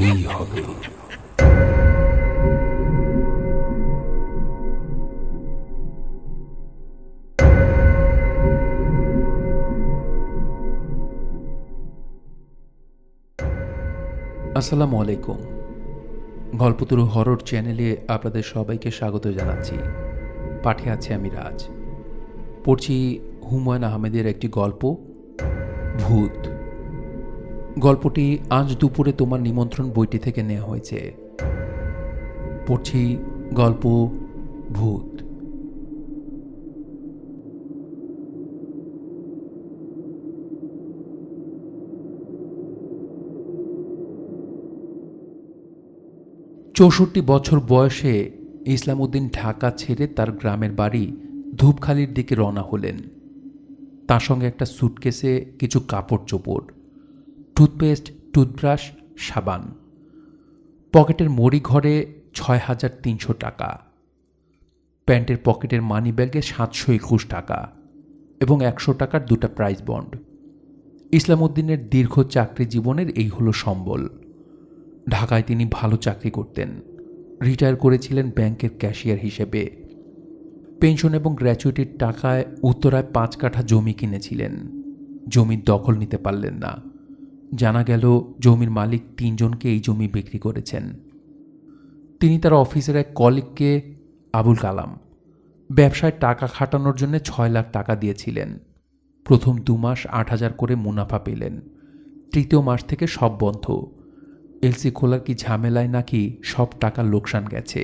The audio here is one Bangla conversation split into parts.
হতেই হবে আসসালামু আলাইকুম গল্পতরু হরর চ্যানেলে আপনাদের সবাইকে স্বাগত জানাচ্ছি পাঠে আছে আমি রাজ পড়ছি হুমায়ুন আহমেদের একটি গল্প ভূত গল্পটি আজ দুপুরে তোমার নিমন্ত্রণ বইটি থেকে নেওয়া হয়েছে পড়ছি গল্প ভূত চৌষট্টি বছর বয়সে ইসলামউদ্দিন ঢাকা ছেড়ে তার গ্রামের বাড়ি ধূপখালির দিকে রওনা হলেন তার সঙ্গে একটা সুটকেসে কিছু কাপড় চোপড় টুথপেস্ট টুথব্রাশ সাবান পকেটের মরি ঘরে ছয় হাজার তিনশো টাকা প্যান্টের পকেটের মানি ব্যাগে সাতশো একুশ টাকা এবং একশো টাকার দুটা প্রাইজ বন্ড ইসলামউদ্দিনের দীর্ঘ চাকরি জীবনের এই হলো সম্বল ঢাকায় তিনি ভালো চাকরি করতেন রিটায়ার করেছিলেন ব্যাংকের ক্যাশিয়ার হিসেবে পেনশন এবং গ্র্যাচুইটির টাকায় উত্তরায় পাঁচ কাঠা জমি কিনেছিলেন জমির দখল নিতে পারলেন না জানা গেল জমির মালিক তিনজনকে এই জমি বিক্রি করেছেন তিনি তার অফিসের এক কলিগকে আবুল কালাম ব্যবসায় টাকা খাটানোর জন্য ছয় লাখ টাকা দিয়েছিলেন প্রথম দু মাস আট হাজার করে মুনাফা পেলেন তৃতীয় মাস থেকে সব বন্ধ এলসি খোলার কি ঝামেলায় নাকি সব টাকা লোকসান গেছে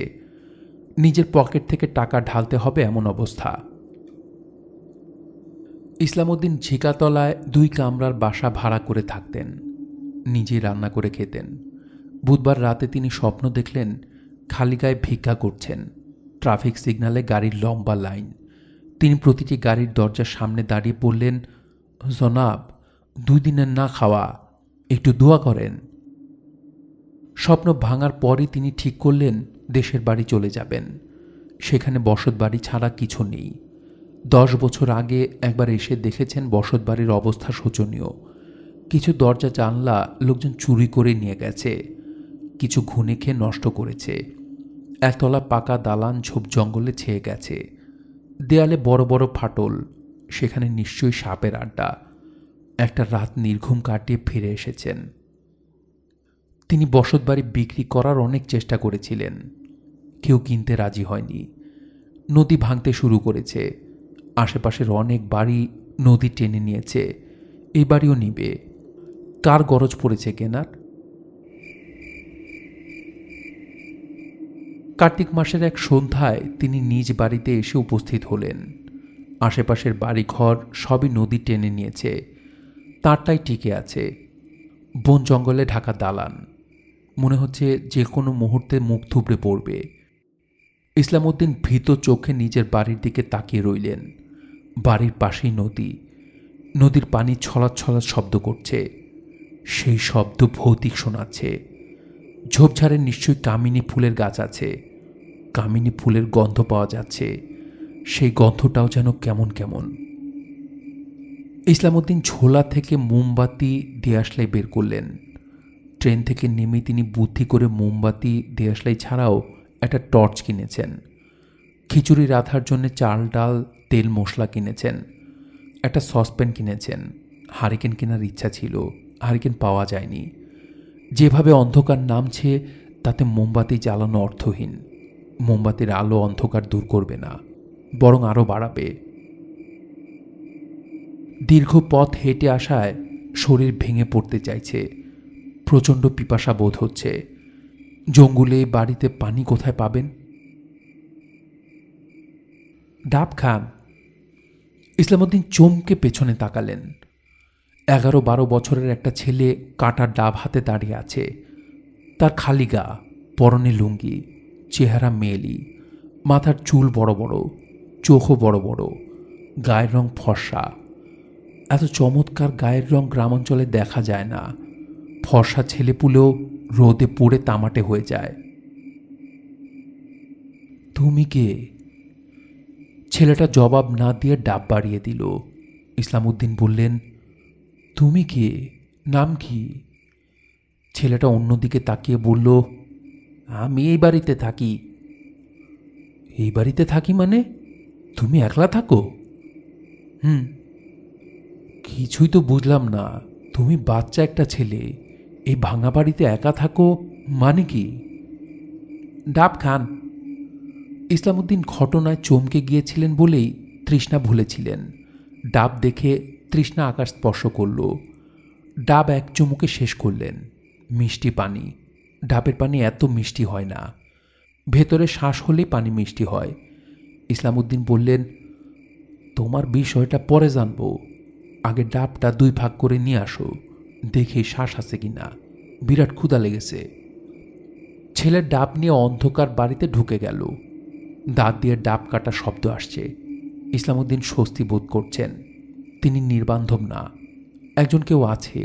নিজের পকেট থেকে টাকা ঢালতে হবে এমন অবস্থা ইসলামুদ্দিন ঝিকাতলায় দুই কামরার বাসা ভাড়া করে থাকতেন নিজে রান্না করে খেতেন বুধবার রাতে তিনি স্বপ্ন দেখলেন খালি গায়ে ভিক্ষা করছেন ট্রাফিক সিগনালে গাড়ির লম্বা লাইন তিনি প্রতিটি গাড়ির দরজার সামনে দাঁড়িয়ে বললেন জনাব দুই দিনের না খাওয়া একটু দোয়া করেন স্বপ্ন ভাঙার পরই তিনি ঠিক করলেন দেশের বাড়ি চলে যাবেন সেখানে বসত বাড়ি ছাড়া কিছু নেই দশ বছর আগে একবার এসে দেখেছেন বসতবাড়ির অবস্থা শোচনীয় কিছু দরজা জানলা লোকজন চুরি করে নিয়ে গেছে কিছু ঘুনে খেয়ে নষ্ট করেছে একতলা পাকা দালান ঝোপ জঙ্গলে ছেয়ে গেছে দেয়ালে বড় বড় ফাটল সেখানে নিশ্চয়ই সাপের আড্ডা একটা রাত নির্ঘুম কাটিয়ে ফিরে এসেছেন তিনি বসতবাড়ি বিক্রি করার অনেক চেষ্টা করেছিলেন কেউ কিনতে রাজি হয়নি নদী ভাঙতে শুরু করেছে আশেপাশের অনেক বাড়ি নদী টেনে নিয়েছে এই বাড়িও নিবে কার গরজ পড়েছে কেনার কার্তিক মাসের এক সন্ধ্যায় তিনি নিজ বাড়িতে এসে উপস্থিত হলেন আশেপাশের বাড়িঘর সবই নদী টেনে নিয়েছে তারটাই টিকে আছে বন জঙ্গলে ঢাকা দালান মনে হচ্ছে যে কোনো মুহূর্তে মুখ থুবড়ে পড়বে ইসলামউদ্দিন ভীত চোখে নিজের বাড়ির দিকে তাকিয়ে রইলেন বাড়ির পাশেই নদী নদীর পানি ছলাৎ ছলাৎ শব্দ করছে সেই শব্দ ভৌতিক শোনাচ্ছে ঝোপঝাড়ে নিশ্চয়ই কামিনী ফুলের গাছ আছে কামিনী ফুলের গন্ধ পাওয়া যাচ্ছে সেই গন্ধটাও যেন কেমন কেমন ইসলামুদ্দিন ঝোলা থেকে মোমবাতি দেয়াশলাই বের করলেন ট্রেন থেকে নেমে তিনি বুদ্ধি করে মোমবাতি দেয়াশলাই ছাড়াও একটা টর্চ কিনেছেন খিচুড়ি রাঁধার জন্য চাল ডাল তেল মশলা কিনেছেন একটা সসপ্যান কিনেছেন হারিকেন কেনার ইচ্ছা ছিল হারিকেন পাওয়া যায়নি যেভাবে অন্ধকার নামছে তাতে মোমবাতি জ্বালানো অর্থহীন মোমবাতির আলো অন্ধকার দূর করবে না বরং আরও বাড়াবে দীর্ঘ পথ হেঁটে আসায় শরীর ভেঙে পড়তে চাইছে প্রচণ্ড পিপাসা বোধ হচ্ছে জঙ্গলে বাড়িতে পানি কোথায় পাবেন ডাব ইসলাম উদ্দিন চমকে পেছনে তাকালেন এগারো বারো বছরের একটা ছেলে কাটা ডাব হাতে দাঁড়িয়ে আছে তার খালি গা পরনে লুঙ্গি চেহারা মেলি মাথার চুল বড় বড় চোখও বড় বড় গায়ের রং ফর্সা এত চমৎকার গায়ের রং গ্রামাঞ্চলে দেখা যায় না ফর্সা ছেলেপুলেও রোদে পড়ে তামাটে হয়ে যায় তুমি কে ছেলেটা জবাব না দিয়ে ডাব বাড়িয়ে দিল ইসলামউদ্দিন বললেন তুমি কে নাম কি ছেলেটা অন্যদিকে তাকিয়ে বলল আমি এই বাড়িতে থাকি এই বাড়িতে থাকি মানে তুমি একলা থাকো হুম কিছুই তো বুঝলাম না তুমি বাচ্চা একটা ছেলে এই ভাঙা বাড়িতে একা থাকো মানে কি ডাব খান ইসলামুদ্দিন ঘটনায় চমকে গিয়েছিলেন বলেই তৃষ্ণা ভুলেছিলেন ডাব দেখে তৃষ্ণা আকাশ স্পর্শ করল ডাব এক চুমুকে শেষ করলেন মিষ্টি পানি ডাবের পানি এত মিষ্টি হয় না ভেতরে শ্বাস হলে পানি মিষ্টি হয় ইসলামুদ্দিন বললেন তোমার বিষয়টা পরে জানব আগে ডাবটা দুই ভাগ করে নিয়ে আসো দেখে শ্বাস আছে কি না বিরাট ক্ষুদা লেগেছে ছেলের ডাব নিয়ে অন্ধকার বাড়িতে ঢুকে গেল দাঁত দিয়ে ডাব কাটা শব্দ আসছে ইসলামউদ্দিন স্বস্তি বোধ করছেন তিনি নির্বান্ধব না একজন কেউ আছে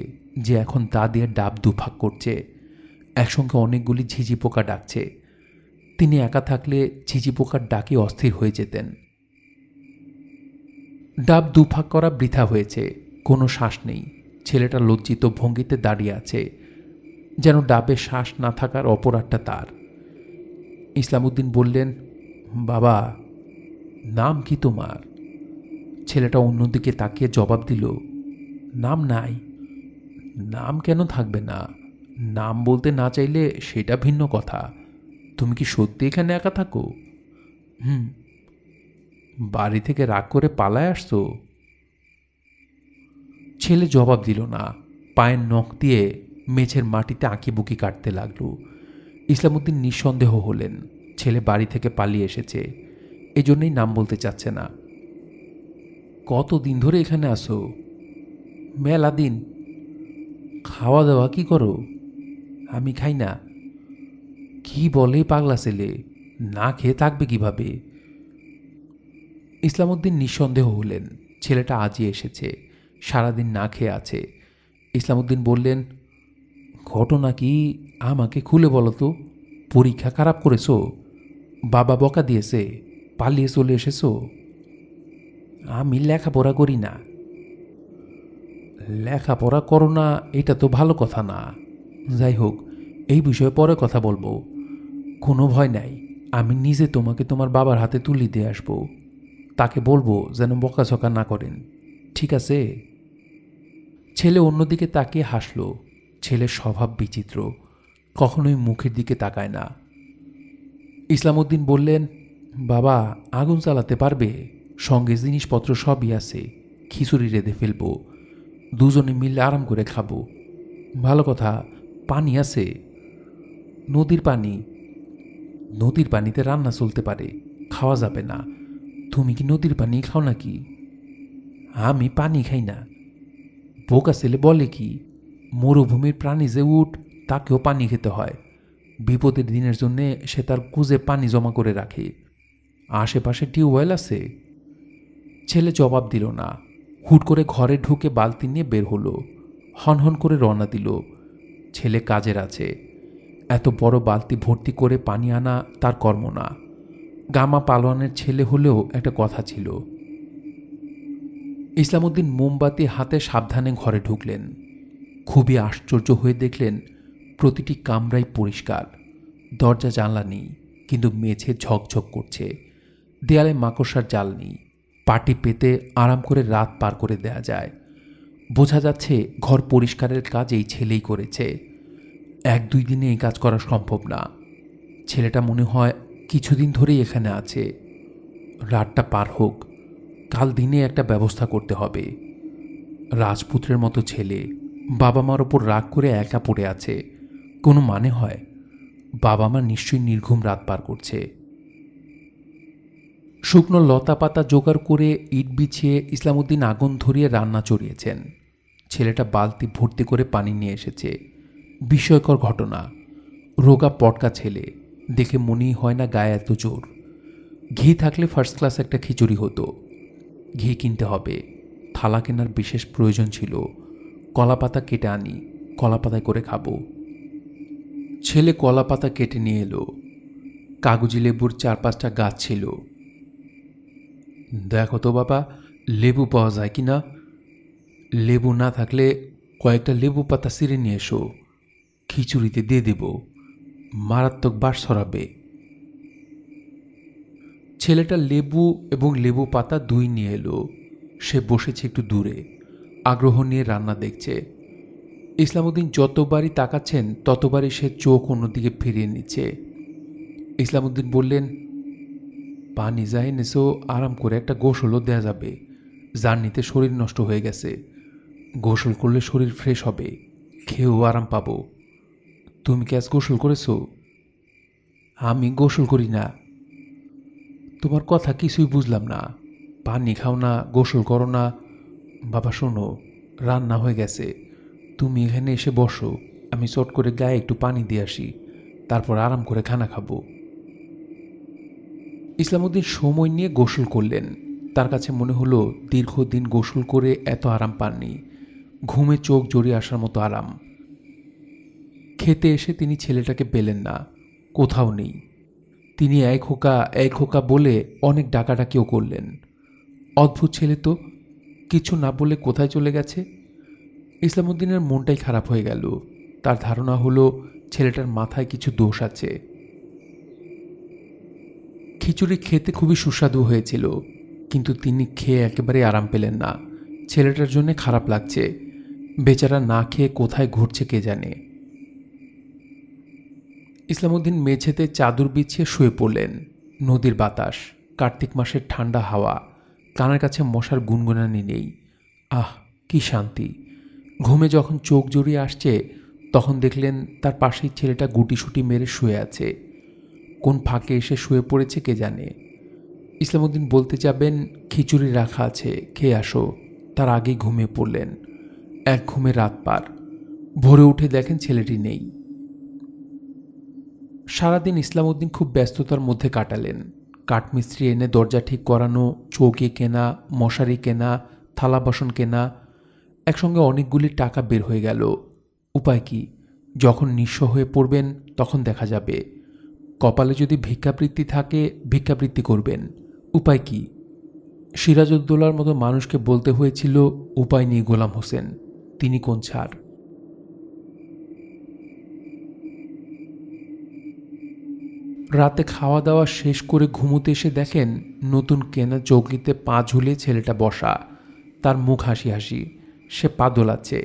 যে এখন তা দিয়ে ডাব দুভাগ করছে একসঙ্গে অনেকগুলি ঝিঝি পোকা ডাকছে তিনি একা থাকলে ঝিঝি পোকার ডাকে অস্থির হয়ে যেতেন ডাব দুভাগ করা বৃথা হয়েছে কোনো শ্বাস নেই ছেলেটা লজ্জিত ভঙ্গিতে দাঁড়িয়ে আছে যেন ডাবে শ্বাস না থাকার অপরাধটা তার ইসলামউদ্দিন বললেন বাবা নাম কি তোমার ছেলেটা অন্যদিকে তাকিয়ে জবাব দিল নাম নাই নাম কেন থাকবে না নাম বলতে না চাইলে সেটা ভিন্ন কথা তুমি কি সত্যি এখানে একা থাকো হুম বাড়ি থেকে রাগ করে পালায় আসতো ছেলে জবাব দিল না পায়ের নখ দিয়ে মেঝের মাটিতে আঁকিবুকি কাটতে লাগলো ইসলামুদ্দিন নিঃসন্দেহ হলেন ছেলে বাড়ি থেকে পালিয়ে এসেছে এজন্যই নাম বলতে চাচ্ছে না কতদিন ধরে এখানে আসো মেলা দিন খাওয়া দাওয়া কি করো আমি খাই না কি বলে পাগলা ছেলে না খেয়ে থাকবে কিভাবে ইসলামুদ্দিন নিঃসন্দেহ হলেন ছেলেটা আজই এসেছে সারাদিন না খেয়ে আছে ইসলামুদ্দিন বললেন ঘটনা কি আমাকে খুলে বলো তো পরীক্ষা খারাপ করেছো বাবা বকা দিয়েছে পালিয়ে চলে এসেছো আমি লেখাপড়া করি না লেখাপড়া করো না এটা তো ভালো কথা না যাই হোক এই বিষয়ে পরে কথা বলবো কোনো ভয় নাই আমি নিজে তোমাকে তোমার বাবার হাতে তুলি দিয়ে আসবো তাকে বলবো যেন বকাঝকা না করেন ঠিক আছে ছেলে অন্যদিকে তাকিয়ে হাসলো ছেলের স্বভাব বিচিত্র কখনোই মুখের দিকে তাকায় না ইসলামউদ্দিন বললেন বাবা আগুন চালাতে পারবে সঙ্গে জিনিসপত্র সবই আছে খিচুড়ি রেঁধে ফেলবো দুজনে মিলে আরাম করে খাবো ভালো কথা পানি আছে নদীর পানি নদীর পানিতে রান্না চলতে পারে খাওয়া যাবে না তুমি কি নদীর পানি খাও নাকি আমি পানি খাই না বোকা ছেলে বলে কি মরুভূমির প্রাণী যে উঠ তাকেও পানি খেতে হয় বিপদের দিনের জন্যে সে তার কুজে পানি জমা করে রাখে আশেপাশে টিউবওয়েল আছে ছেলে জবাব দিল না হুট করে ঘরে ঢুকে বালতি নিয়ে বের হলো হনহন করে রওনা দিল ছেলে কাজের আছে এত বড় বালতি ভর্তি করে পানি আনা তার কর্ম না গামা পালোয়ানের ছেলে হলেও একটা কথা ছিল ইসলামুদ্দিন মোমবাতি হাতে সাবধানে ঘরে ঢুকলেন খুবই আশ্চর্য হয়ে দেখলেন প্রতিটি কামরাই পরিষ্কার দরজা জানলা নেই কিন্তু মেঝে ঝকঝক করছে দেয়ালে মাকড়সার জাল নেই পাটি পেতে আরাম করে রাত পার করে দেয়া যায় বোঝা যাচ্ছে ঘর পরিষ্কারের কাজ এই ছেলেই করেছে এক দুই দিনে এই কাজ করা সম্ভব না ছেলেটা মনে হয় কিছুদিন ধরেই এখানে আছে রাতটা পার হোক কাল দিনে একটা ব্যবস্থা করতে হবে রাজপুত্রের মতো ছেলে বাবা মার ওপর রাগ করে একা পড়ে আছে কোনো মানে হয় বাবা মা নিশ্চয়ই নির্ঘুম রাত পার করছে শুকনো লতা পাতা জোগাড় করে ইট বিছিয়ে ইসলামুদ্দিন আগুন ধরিয়ে রান্না চড়িয়েছেন ছেলেটা বালতি ভর্তি করে পানি নিয়ে এসেছে বিস্ময়কর ঘটনা রোগা পটকা ছেলে দেখে মনেই হয় না গায়ে এত জোর ঘি থাকলে ফার্স্ট ক্লাস একটা খিচুড়ি হতো ঘি কিনতে হবে থালা কেনার বিশেষ প্রয়োজন ছিল কলাপাতা কেটে আনি কলা পাতায় করে খাবো ছেলে কলা পাতা কেটে নিয়ে এলো কাগজি লেবুর চার পাঁচটা গাছ ছিল দেখো তো বাবা লেবু পাওয়া যায় কি না লেবু না থাকলে কয়েকটা লেবু পাতা সিঁড়ে নিয়ে এসো খিচুড়িতে দিয়ে দেব মারাত্মক বাস সরাবে ছেলেটা লেবু এবং লেবু পাতা দুই নিয়ে এলো সে বসেছে একটু দূরে আগ্রহ নিয়ে রান্না দেখছে ইসলামুদ্দিন যতবারই তাকাচ্ছেন ততবারই সে চোখ অন্যদিকে ফিরিয়ে নিচ্ছে ইসলামুদ্দিন বললেন পানি যায় নেসেও আরাম করে একটা গোসলও দেয়া যাবে জার্নিতে শরীর নষ্ট হয়ে গেছে গোসল করলে শরীর ফ্রেশ হবে খেয়েও আরাম পাবো তুমি কি আজ গোসল করেছো আমি গোসল করি না তোমার কথা কিছুই বুঝলাম না পানি খাও না গোসল করো না বাবা শোনো রান্না হয়ে গেছে তুমি এখানে এসে বসো আমি চট করে গায়ে একটু পানি দিয়ে আসি তারপর আরাম করে খানা খাবো উদ্দিন সময় নিয়ে গোসল করলেন তার কাছে মনে হলো দীর্ঘদিন গোসল করে এত আরাম পাননি ঘুমে চোখ জড়িয়ে আসার মতো আরাম খেতে এসে তিনি ছেলেটাকে পেলেন না কোথাও নেই তিনি এক হোকা এক হোকা বলে অনেক ডাকাডাকিও করলেন অদ্ভুত ছেলে তো কিছু না বলে কোথায় চলে গেছে ইসলামুদ্দিনের মনটাই খারাপ হয়ে গেল তার ধারণা হলো ছেলেটার মাথায় কিছু দোষ আছে খিচুড়ি খেতে খুবই সুস্বাদু হয়েছিল কিন্তু তিনি খেয়ে একেবারে আরাম পেলেন না ছেলেটার জন্য খারাপ লাগছে বেচারা না খেয়ে কোথায় ঘুরছে কে জানে ইসলামুদ্দিন মেঝেতে চাদর বিছিয়ে শুয়ে পড়লেন নদীর বাতাস কার্তিক মাসের ঠান্ডা হাওয়া কানের কাছে মশার গুনগুনানি নেই আহ কি শান্তি ঘুমে যখন চোখ জড়িয়ে আসছে তখন দেখলেন তার পাশেই ছেলেটা গুটিসুটি মেরে শুয়ে আছে কোন ফাঁকে এসে শুয়ে পড়েছে কে জানে ইসলামুদ্দিন বলতে যাবেন খিচুড়ি রাখা আছে খেয়ে আসো তার আগেই ঘুমে পড়লেন এক ঘুমে রাত পার ভোরে উঠে দেখেন ছেলেটি নেই সারাদিন ইসলামুদ্দিন খুব ব্যস্ততার মধ্যে কাটালেন কাঠমিস্ত্রি এনে দরজা ঠিক করানো চৌকি কেনা মশারি কেনা থালা বাসন কেনা একসঙ্গে অনেকগুলি টাকা বের হয়ে গেল উপায় কি যখন নিঃস্ব হয়ে পড়বেন তখন দেখা যাবে কপালে যদি ভিক্ষাবৃত্তি থাকে ভিক্ষাবৃত্তি করবেন উপায় কি সিরাজউদ্দৌলার মতো মানুষকে বলতে হয়েছিল উপায় নিয়ে গোলাম হোসেন তিনি কোন ছাড় রাতে খাওয়া দাওয়া শেষ করে ঘুমুতে এসে দেখেন নতুন কেনা চৌকিতে পা ঝুলে ছেলেটা বসা তার মুখ হাসি হাসি সে পা দোলাচ্ছে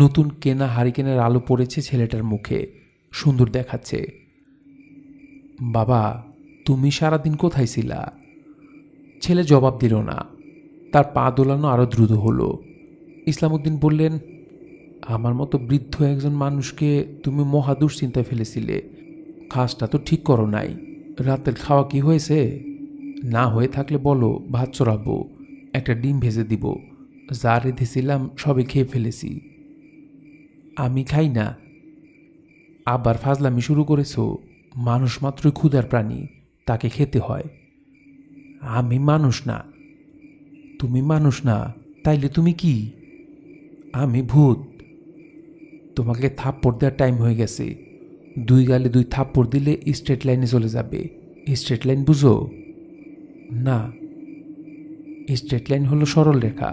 নতুন কেনা হারিকেনের আলো পড়েছে ছেলেটার মুখে সুন্দর দেখাচ্ছে বাবা তুমি সারাদিন কোথায় ছিলা ছেলে জবাব দিল না তার পা দোলানো আরও দ্রুত হলো ইসলামউদ্দিন বললেন আমার মতো বৃদ্ধ একজন মানুষকে তুমি মহা দুশ্চিন্তায় ফেলেছিলে খাসটা তো ঠিক করো নাই রাতের খাওয়া কি হয়েছে না হয়ে থাকলে বলো ভাত চড়াবো একটা ডিম ভেজে দিব যা রেঁধেছিলাম সবে খেয়ে ফেলেছি আমি খাই না আবার ফাজলামি শুরু করেছো মানুষ মাত্রই ক্ষুধার প্রাণী তাকে খেতে হয় আমি মানুষ না তুমি মানুষ না তাইলে তুমি কি আমি ভূত তোমাকে থাপ্পড় দেওয়ার টাইম হয়ে গেছে দুই গালে দুই থাপ্পড় দিলে স্ট্রেট লাইনে চলে যাবে স্ট্রেট লাইন বুঝো না স্ট্রেট লাইন হলো সরল রেখা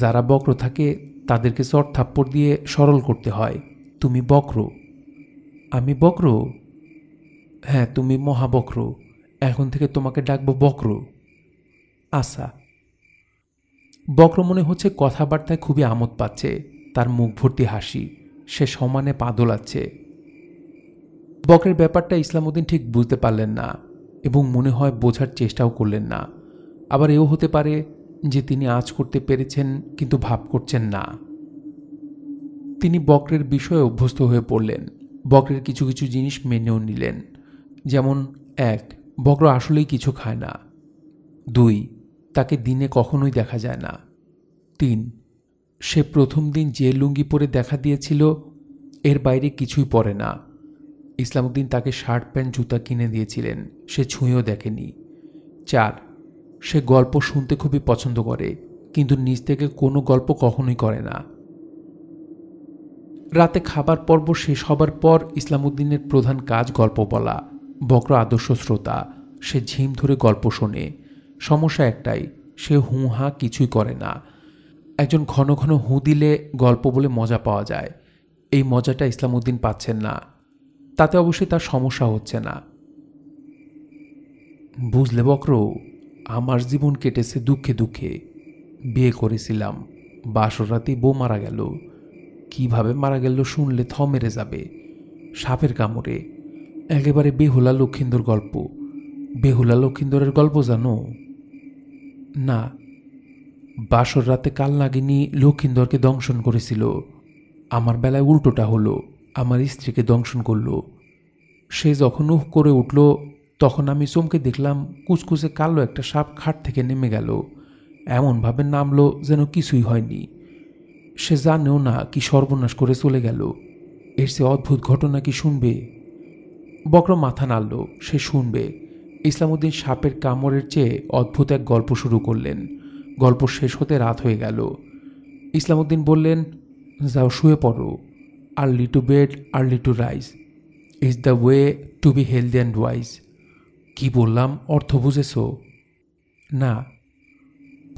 যারা বক্র থাকে তাদেরকে চট থাপ্পড় দিয়ে সরল করতে হয় তুমি বক্র আমি বক্র হ্যাঁ তুমি মহাবক্র এখন থেকে তোমাকে ডাকবো বক্র আশা আচ্ছা। বক্র মনে হচ্ছে কথাবার্তায় খুবই আমোদ পাচ্ছে তার মুখ ভর্তি হাসি সে সমানে পা দোলাচ্ছে বক্রের ব্যাপারটা ইসলামউদ্দিন ঠিক বুঝতে পারলেন না এবং মনে হয় বোঝার চেষ্টাও করলেন না আবার এও হতে পারে যে তিনি আজ করতে পেরেছেন কিন্তু ভাব করছেন না তিনি বক্রের বিষয়ে অভ্যস্ত হয়ে পড়লেন বক্রের কিছু কিছু জিনিস মেনেও নিলেন যেমন এক বক্র আসলেই কিছু খায় না দুই তাকে দিনে কখনোই দেখা যায় না তিন সে প্রথম দিন যে লুঙ্গি পরে দেখা দিয়েছিল এর বাইরে কিছুই পরে না ইসলামুদ্দিন তাকে শার্ট প্যান্ট জুতা কিনে দিয়েছিলেন সে ছুঁয়েও দেখেনি চার সে গল্প শুনতে খুবই পছন্দ করে কিন্তু নিজ থেকে কোনো গল্প কখনোই করে না রাতে খাবার পর্ব শেষ হবার পর ইসলামুদ্দিনের প্রধান কাজ গল্প বলা বক্র আদর্শ শ্রোতা সে ঝিম ধরে গল্প শোনে সমস্যা একটাই সে হু হা কিছুই করে না একজন ঘন ঘন হু দিলে গল্প বলে মজা পাওয়া যায় এই মজাটা ইসলামুদ্দিন পাচ্ছেন না তাতে অবশ্যই তার সমস্যা হচ্ছে না বুঝলে বক্র আমার জীবন কেটেছে দুঃখে দুঃখে বিয়ে করেছিলাম বাসর বউ মারা গেল কিভাবে মারা গেল শুনলে থ মেরে যাবে সাপের কামড়ে একেবারে বেহুলা লক্ষিন্দর গল্প বেহুলা লক্ষিন্দরের গল্প জানো না বাসর রাতে কাল নাগিনী লক্ষিন্দরকে দংশন করেছিল আমার বেলায় উল্টোটা হলো আমার স্ত্রীকে দংশন করলো সে যখন উহ করে উঠল তখন আমি চমকে দেখলাম কুচকুচে কালো একটা সাপ খাট থেকে নেমে গেল এমনভাবে নামলো যেন কিছুই হয়নি সে জানেও না কি সর্বনাশ করে চলে গেল এর সে অদ্ভুত ঘটনা কি শুনবে বক্র মাথা নাড়ল সে শুনবে ইসলামুদ্দিন সাপের কামড়ের চেয়ে অদ্ভুত এক গল্প শুরু করলেন গল্প শেষ হতে রাত হয়ে গেল ইসলামুদ্দিন বললেন যাও শুয়ে পড়ো early to bed early to rise is the way to be healthy and wise কি বললাম অর্থ বুঝেছ না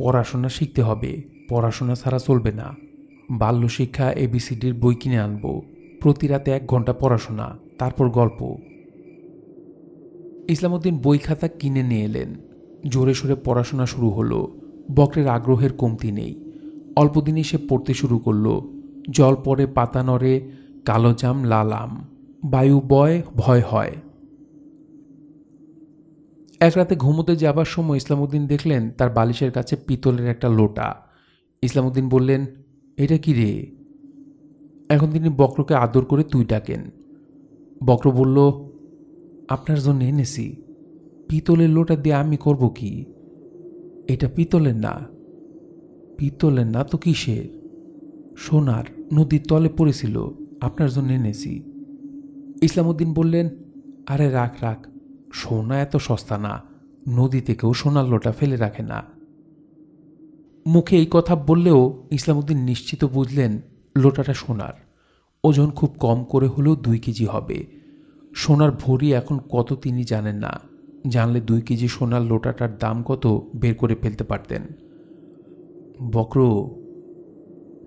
পড়াশোনা শিখতে হবে পড়াশোনা ছাড়া চলবে না বাল্য শিক্ষা এবিসিডির বই কিনে আনব প্রতি রাতে এক ঘন্টা পড়াশোনা তারপর গল্প উদ্দিন বই খাতা কিনে নিয়ে এলেন জোরে সোরে পড়াশোনা শুরু হলো বক্রের আগ্রহের কমতি নেই অল্পদিনই সে পড়তে শুরু করলো জল পরে পাতা নড়ে কালো জাম লালাম বায়ু বয় ভয় হয় এক রাতে ঘুমোতে যাবার সময় ইসলামউদ্দিন দেখলেন তার বালিশের কাছে পিতলের একটা লোটা ইসলামউদ্দিন বললেন এটা কি রে এখন তিনি বক্রকে আদর করে তুই ডাকেন বক্র বলল আপনার জন্য এনেছি পিতলের লোটা দিয়ে আমি করব কি এটা পিতলের না পিতলের না তো কিসের সোনার নদীর তলে পড়েছিল আপনার জন্য এনেছি ইসলামউদ্দিন বললেন আরে রাখ রাখ সোনা এত সস্তা না নদী থেকেও সোনার লোটা ফেলে রাখে না মুখে এই কথা বললেও ইসলামুদ্দিন নিশ্চিত বুঝলেন লোটাটা সোনার ওজন খুব কম করে হলেও দুই কেজি হবে সোনার ভরি এখন কত তিনি জানেন না জানলে দুই কেজি সোনার লোটাটার দাম কত বের করে ফেলতে পারতেন বক্র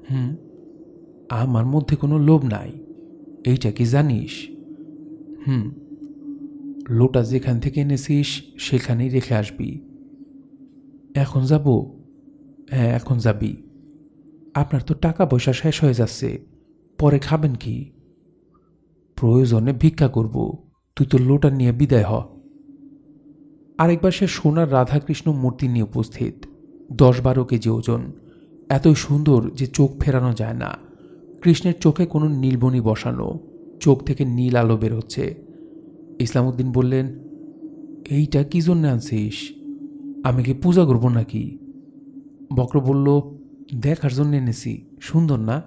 হুম আমার মধ্যে কোনো লোভ নাই এইটা কি জানিস হুম লোটা যেখান থেকে এনেছিস সেখানেই রেখে আসবি এখন যাব হ্যাঁ এখন যাবি আপনার তো টাকা পয়সা শেষ হয়ে যাচ্ছে পরে খাবেন কি প্রয়োজনে ভিক্ষা করব তুই তো লোটা নিয়ে বিদায় হ আরেকবার সে সোনার রাধাকৃষ্ণ মূর্তি নিয়ে উপস্থিত দশ বারো কেজি ওজন এতই সুন্দর যে চোখ ফেরানো যায় না কৃষ্ণের চোখে কোনো নীলবনি বসানো চোখ থেকে নীল আলো বের হচ্ছে ইসলামউদ্দিন বললেন এইটা কী জন্য আনছিস আমি কি পূজা করবো নাকি বক্র বলল দেখার জন্য এনেছি সুন্দর না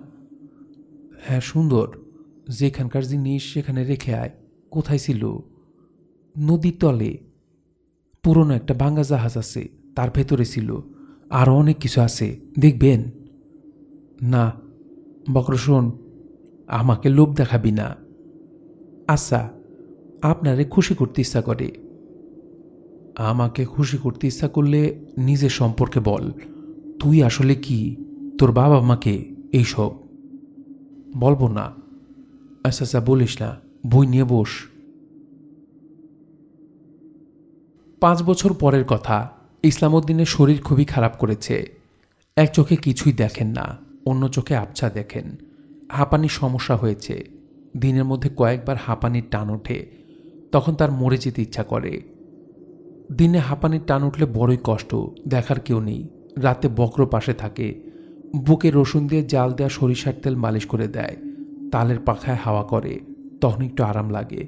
হ্যাঁ সুন্দর যেখানকার জিনিস সেখানে রেখে আয় কোথায় ছিল নদীর তলে পুরনো একটা ভাঙ্গা জাহাজ আছে তার ভেতরে ছিল আরও অনেক কিছু আছে দেখবেন না বক্র শোন আমাকে লোভ দেখাবি না আচ্ছা আপনারে খুশি করতে ইচ্ছা করে আমাকে খুশি করতে ইচ্ছা করলে নিজের সম্পর্কে বল তুই আসলে কি তোর বাবা মাকে এইসব বলবো না আচ্ছা আচ্ছা বলিস না বই নিয়ে বস পাঁচ বছর পরের কথা ইসলামউদ্দিনের শরীর খুবই খারাপ করেছে এক চোখে কিছুই দেখেন না অন্য চোখে আবছা দেখেন হাঁপানির সমস্যা হয়েছে দিনের মধ্যে কয়েকবার হাঁপানির টান ওঠে তখন তার মরে যেতে ইচ্ছা করে দিনে হাঁপানির টান উঠলে বড়ই কষ্ট দেখার কেউ নেই রাতে বক্র পাশে থাকে বুকে রসুন দিয়ে জাল দেওয়া সরিষার তেল মালিশ করে দেয় তালের পাখায় হাওয়া করে তখন একটু আরাম লাগে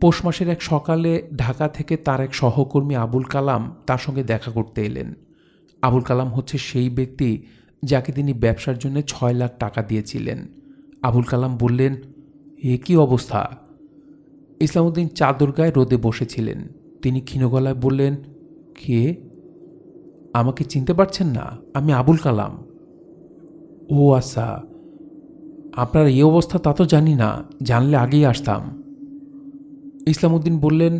পৌষ মাসের এক সকালে ঢাকা থেকে তার এক সহকর্মী আবুল কালাম তার সঙ্গে দেখা করতে এলেন আবুল কালাম হচ্ছে সেই ব্যক্তি যাকে তিনি ব্যবসার জন্য ছয় লাখ টাকা দিয়েছিলেন আবুল কালাম বললেন এ কী অবস্থা ইসলামুদ্দিন চাদর গায়ে রোদে বসেছিলেন তিনি ক্ষীণগলায় বললেন কে আমাকে চিনতে পারছেন না আমি আবুল কালাম ও আসা আচ্ছা, আপনার এই অবস্থা তা তো জানি না জানলে আগেই আসতাম ইসলামুদ্দিন বললেন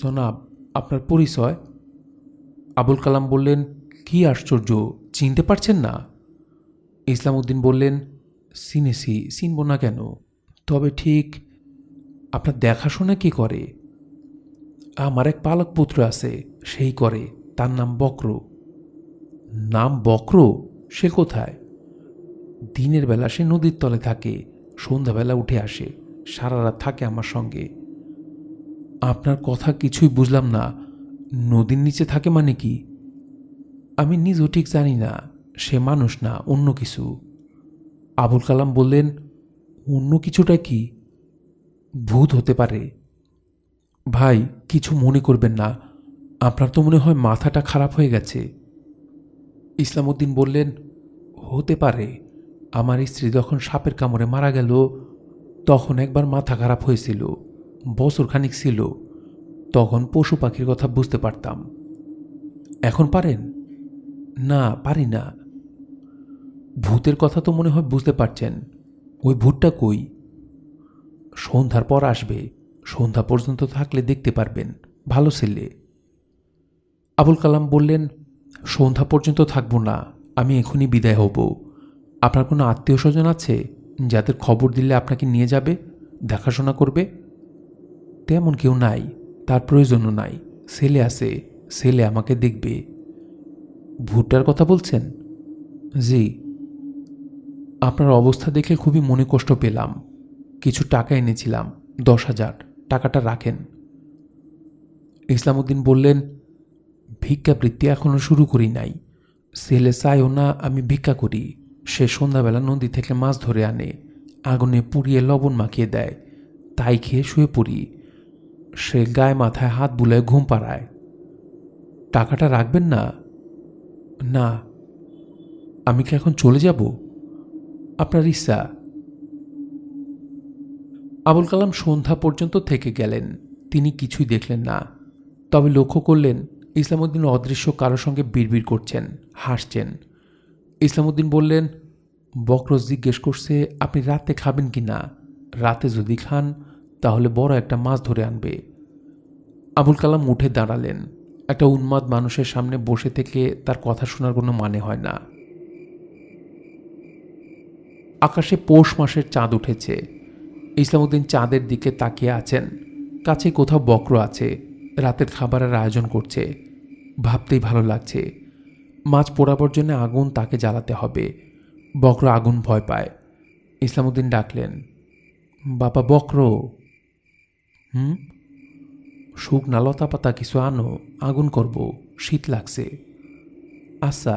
জনাব আপনার পরিচয় আবুল কালাম বললেন কি আশ্চর্য চিনতে পারছেন না ইসলামুদ্দিন বললেন চিনেছি চিনব না কেন তবে ঠিক আপনার দেখাশোনা কি করে আমার এক পালক পুত্র আছে সেই করে তার নাম বক্র নাম বক্র সে কোথায় দিনের বেলা সে নদীর তলে থাকে সন্ধ্যাবেলা উঠে আসে সারা রাত থাকে আমার সঙ্গে আপনার কথা কিছুই বুঝলাম না নদীর নিচে থাকে মানে কি আমি নিজও ঠিক জানি না সে মানুষ না অন্য কিছু আবুল কালাম বললেন অন্য কিছুটা কি ভূত হতে পারে ভাই কিছু মনে করবেন না আপনার তো মনে হয় মাথাটা খারাপ হয়ে গেছে ইসলামউদ্দিন বললেন হতে পারে আমার স্ত্রী যখন সাপের কামড়ে মারা গেল তখন একবার মাথা খারাপ হয়েছিল বছরখানিক ছিল তখন পশু পাখির কথা বুঝতে পারতাম এখন পারেন না পারি না ভূতের কথা তো মনে হয় বুঝতে পারছেন ওই ভূতটা কই সন্ধ্যার পর আসবে সন্ধ্যা পর্যন্ত থাকলে দেখতে পারবেন ভালো ছেলে আবুল কালাম বললেন সন্ধ্যা পর্যন্ত থাকব না আমি এখনই বিদায় হব আপনার কোনো আত্মীয় স্বজন আছে যাদের খবর দিলে আপনাকে নিয়ে যাবে দেখাশোনা করবে তেমন কেউ নাই তার প্রয়োজনও নাই ছেলে আছে ছেলে আমাকে দেখবে ভুট্টার কথা বলছেন জি আপনার অবস্থা দেখে খুবই মনে কষ্ট পেলাম কিছু টাকা এনেছিলাম দশ হাজার টাকাটা রাখেন ইসলামউদ্দিন বললেন ভিক্ষাবৃত্তি এখনও শুরু করি নাই সেলে চাইও না আমি ভিক্ষা করি সে সন্ধ্যাবেলা নদী থেকে মাছ ধরে আনে আগুনে পুড়িয়ে লবণ মাখিয়ে দেয় তাই খেয়ে শুয়ে পড়ি সে গায়ে মাথায় হাত বুলায় ঘুম পাড়ায় টাকাটা রাখবেন না না আমি কি এখন চলে যাব আপনার ইচ্ছা আবুল কালাম সন্ধ্যা পর্যন্ত থেকে গেলেন তিনি কিছুই দেখলেন না তবে লক্ষ্য করলেন ইসলামউদ্দিন অদৃশ্য কারোর সঙ্গে বিড়বিড় করছেন হাসছেন ইসলামউদ্দিন বললেন বকরস জিজ্ঞেস করছে আপনি রাতে খাবেন কি না রাতে যদি খান তাহলে বড় একটা মাছ ধরে আনবে আবুল কালাম উঠে দাঁড়ালেন একটা উন্মাদ মানুষের সামনে বসে থেকে তার কথা শোনার কোনো মানে হয় না আকাশে পৌষ মাসের চাঁদ উঠেছে ইসলামউদ্দিন চাঁদের দিকে তাকিয়ে আছেন কাছে কোথাও বক্র আছে রাতের খাবারের আয়োজন করছে ভাবতেই ভালো লাগছে মাছ পোড়াবার জন্য আগুন তাকে জ্বালাতে হবে বক্র আগুন ভয় পায় ইসলামউদ্দিন ডাকলেন বাবা বক্র হুম শুকনা লতা পাতা কিছু আনো আগুন করব শীত লাগছে আচ্ছা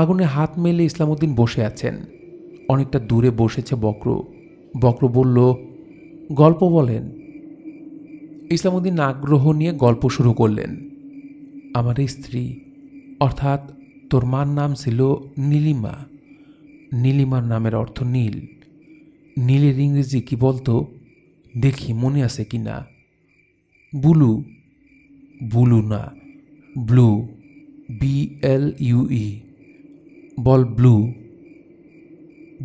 আগুনে হাত মেলে ইসলামউদ্দিন বসে আছেন অনেকটা দূরে বসেছে বক্র বক্র বলল গল্প বলেন ইসলামুদ্দিন আগ্রহ নিয়ে গল্প শুরু করলেন আমার স্ত্রী অর্থাৎ তোর মার নাম ছিল নীলিমা নীলিমার নামের অর্থ নীল নীলের ইংরেজি কি বলতো দেখি মনে আছে কি না বুলু বুলু না ব্লু বি এল ইউই বল ব্লু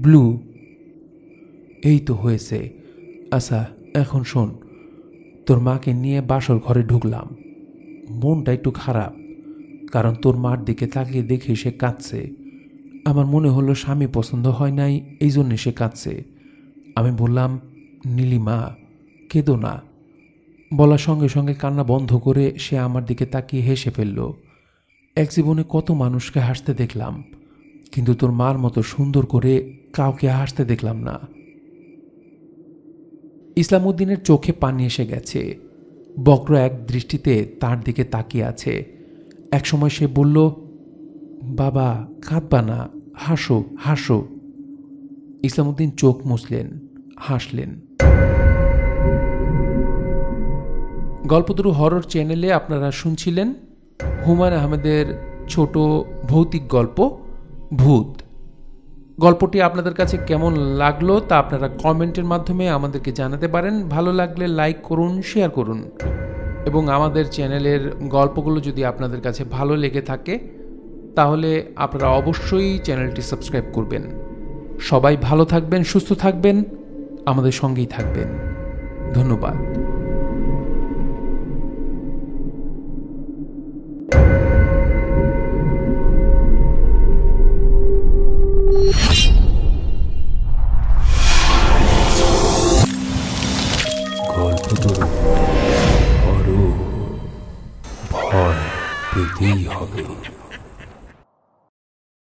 ব্লু এই তো হয়েছে আচ্ছা এখন শোন তোর মাকে নিয়ে বাসর ঘরে ঢুকলাম মনটা একটু খারাপ কারণ তোর মার দিকে তাকিয়ে দেখে সে কাঁদছে আমার মনে হলো স্বামী পছন্দ হয় নাই এই জন্যে সে কাঁদছে আমি বললাম নীলিমা কেঁদো না বলার সঙ্গে সঙ্গে কান্না বন্ধ করে সে আমার দিকে তাকিয়ে হেসে ফেলল এক জীবনে কত মানুষকে হাসতে দেখলাম কিন্তু তোর মার মতো সুন্দর করে কাউকে হাসতে দেখলাম না ইসলামউদ্দিনের চোখে পানি এসে গেছে বক্র এক দৃষ্টিতে তার দিকে তাকিয়ে আছে একসময় সে বলল বাবা কাঁদবা না হাসো হাসো ইসলামউদ্দিন চোখ মুছলেন হাসলেন গল্পদুরু হরর চ্যানেলে আপনারা শুনছিলেন হুমায়ুন আহমেদের ছোট ভৌতিক গল্প ভূত গল্পটি আপনাদের কাছে কেমন লাগলো তা আপনারা কমেন্টের মাধ্যমে আমাদেরকে জানাতে পারেন ভালো লাগলে লাইক করুন শেয়ার করুন এবং আমাদের চ্যানেলের গল্পগুলো যদি আপনাদের কাছে ভালো লেগে থাকে তাহলে আপনারা অবশ্যই চ্যানেলটি সাবস্ক্রাইব করবেন সবাই ভালো থাকবেন সুস্থ থাকবেন আমাদের সঙ্গেই থাকবেন ধন্যবাদ 以后。